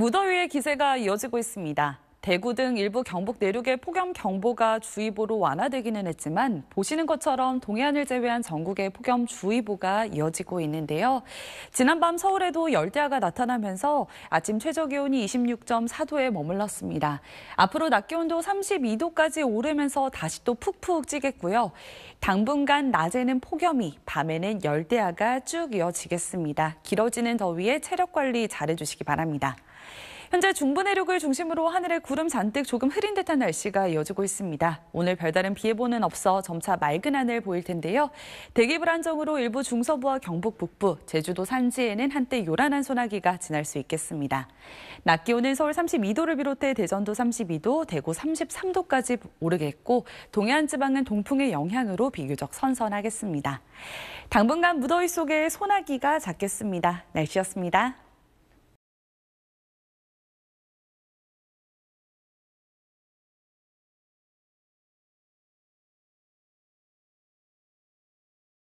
무더위의 기세가 이어지고 있습니다. 대구 등 일부 경북 내륙의 폭염 경보가 주의보로 완화되기는 했지만 보시는 것처럼 동해안을 제외한 전국의 폭염 주의보가 이어지고 있는데요. 지난밤 서울에도 열대야가 나타나면서 아침 최저 기온이 26.4도에 머물렀습니다. 앞으로 낮 기온도 32도까지 오르면서 다시 또 푹푹 찌겠고요. 당분간 낮에는 폭염이 밤에는 열대야가 쭉 이어지겠습니다. 길어지는 더위에 체력 관리 잘해 주시기 바랍니다. 현재 중부 내륙을 중심으로 하늘에 구름 잔뜩 조금 흐린 듯한 날씨가 이어지고 있습니다. 오늘 별다른 비 예보는 없어 점차 맑은 하늘 보일 텐데요. 대기 불안정으로 일부 중서부와 경북 북부, 제주도 산지에는 한때 요란한 소나기가 지날 수 있겠습니다. 낮 기온은 서울 32도를 비롯해 대전도 32도, 대구 33도까지 오르겠고 동해안 지방은 동풍의 영향으로 비교적 선선하겠습니다. 당분간 무더위 속에 소나기가 잦겠습니다. 날씨였습니다.